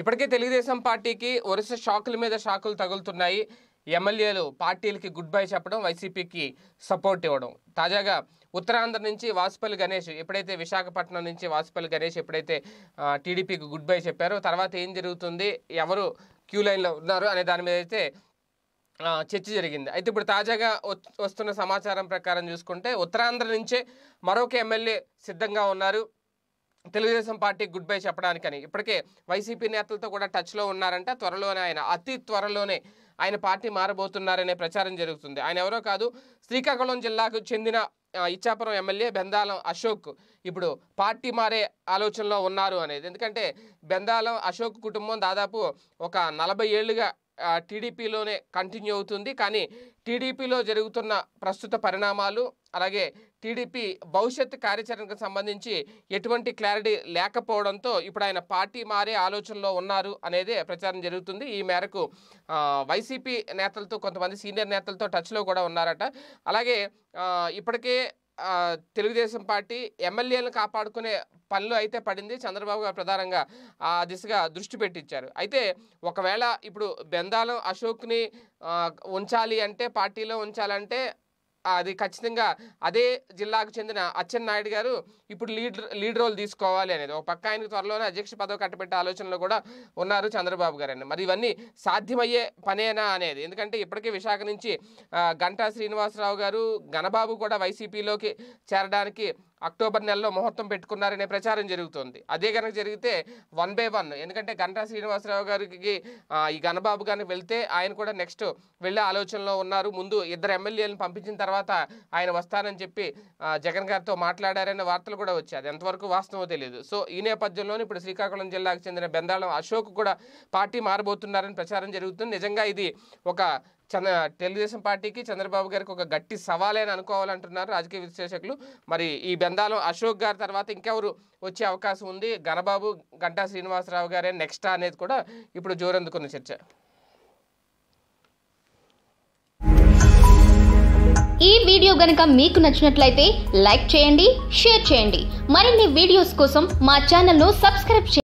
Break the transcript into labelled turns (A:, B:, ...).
A: ఇప్పటికే తెలుగుదేశం పార్టీకి వరుస షాకుల మీద షాకులు తగులుతున్నాయి ఎమ్మెల్యేలు పార్టీలకి గుడ్ బై చెప్పడం వైసీపీకి సపోర్ట్ ఇవ్వడం తాజాగా ఉత్తరాంధ్ర నుంచి వాసుపల్లి గణేష్ ఎప్పుడైతే విశాఖపట్నం నుంచి వాసుపల్లి గణేష్ ఎప్పుడైతే టీడీపీకి గుడ్ బై చెప్పారో తర్వాత ఏం జరుగుతుంది ఎవరు క్యూ లైన్లో ఉన్నారు అనే దాని మీద అయితే చర్చ జరిగింది అయితే ఇప్పుడు తాజాగా వస్తున్న సమాచారం ప్రకారం చూసుకుంటే ఉత్తరాంధ్ర నుంచే మరొక ఎమ్మెల్యే సిద్ధంగా ఉన్నారు తెలుగుదేశం పార్టీ గుడ్ బై చెప్పడానికని ఇప్పటికే వైసీపీ నేతలతో కూడా టచ్లో ఉన్నారంట త్వరలోనే ఆయన అతి త్వరలోనే ఆయన పార్టీ మారబోతున్నారనే ప్రచారం జరుగుతుంది ఆయన ఎవరో కాదు శ్రీకాకుళం జిల్లాకు చెందిన ఇచ్చాపురం ఎమ్మెల్యే బెందాలం అశోక్ ఇప్పుడు పార్టీ మారే ఆలోచనలో ఉన్నారు అనేది ఎందుకంటే బెందాలం అశోక్ కుటుంబం దాదాపు ఒక నలభై ఏళ్ళుగా టీడీపీలోనే కంటిన్యూ అవుతుంది కానీ టీడీపీలో జరుగుతున్న ప్రస్తుత పరిణామాలు అలాగే టీడీపీ భవిష్యత్ కార్యాచరణకు సంబంధించి ఎటువంటి క్లారిటీ లేకపోవడంతో ఇప్పుడు ఆయన పార్టీ మారే ఆలోచనలో ఉన్నారు అనేదే ప్రచారం జరుగుతుంది ఈ మేరకు వైసీపీ నేతలతో కొంతమంది సీనియర్ నేతలతో టచ్లో కూడా ఉన్నారట అలాగే ఇప్పటికే తెలుగుదేశం పార్టీ ఎమ్మెల్యేలను కాపాడుకునే పనులు అయితే పడింది చంద్రబాబు గారు ప్రధానంగా ఆ దిశగా దృష్టి పెట్టించారు అయితే ఒకవేళ ఇప్పుడు బెందాలం అశోక్ని ఉంచాలి అంటే పార్టీలో ఉంచాలంటే అది ఖచ్చితంగా అదే జిల్లాకు చెందిన అచ్చెన్నాయుడు గారు ఇప్పుడు లీడ్ లీడ్ రోల్ తీసుకోవాలి అనేది ఒక పక్క ఆయనకు త్వరలోనే అధ్యక్ష పదవి కట్టబెట్టే ఆలోచనలో కూడా ఉన్నారు చంద్రబాబు గారు అండి మరి ఇవన్నీ సాధ్యమయ్యే పనేనా అనేది ఎందుకంటే ఇప్పటికే విశాఖ నుంచి గంటా శ్రీనివాసరావు గారు ఘనబాబు కూడా వైసీపీలోకి చేరడానికి అక్టోబర్ నెలలో ముహూర్తం పెట్టుకున్నారనే ప్రచారం జరుగుతుంది అదే కనుక జరిగితే వన్ బై వన్ ఎందుకంటే గంటా శ్రీనివాసరావు గారికి ఈ గణబాబు గారిని వెళ్తే ఆయన కూడా నెక్స్ట్ వెళ్ళే ఆలోచనలో ఉన్నారు ముందు ఇద్దరు ఎమ్మెల్యేలను పంపించిన తర్వాత ఆయన వస్తానని చెప్పి జగన్ గారితో మాట్లాడారనే వార్తలు కూడా వచ్చాయి అది ఎంతవరకు వాస్తవమో తెలియదు సో ఈ నేపథ్యంలోనే ఇప్పుడు శ్రీకాకుళం జిల్లాకు చెందిన బెందాళం అశోక్ కూడా పార్టీ మారబోతున్నారని ప్రచారం జరుగుతుంది నిజంగా ఇది ఒక చంద్ర తెలుగుదేశం పార్టీకి చంద్రబాబు గారికి ఒక గట్టి అని అనుకోవాలంటున్నారు రాజకీయ విశ్లేషకులు మరి ఈ బెందాలం అశోక్ గారి తర్వాత ఇంకెవరు వచ్చే అవకాశం ఉంది ఘనబాబు గంటా శ్రీనివాసరావు గారే నెక్స్ట్ అనేది కూడా ఇప్పుడు జోరందుకున్న చర్చ ఈ వీడియో గనుక మీకు నచ్చినట్లయితే లైక్ చేయండి షేర్ చేయండి మరిన్ని వీడియోస్ కోసం మా ఛానల్ను సబ్స్క్రైబ్ చేయండి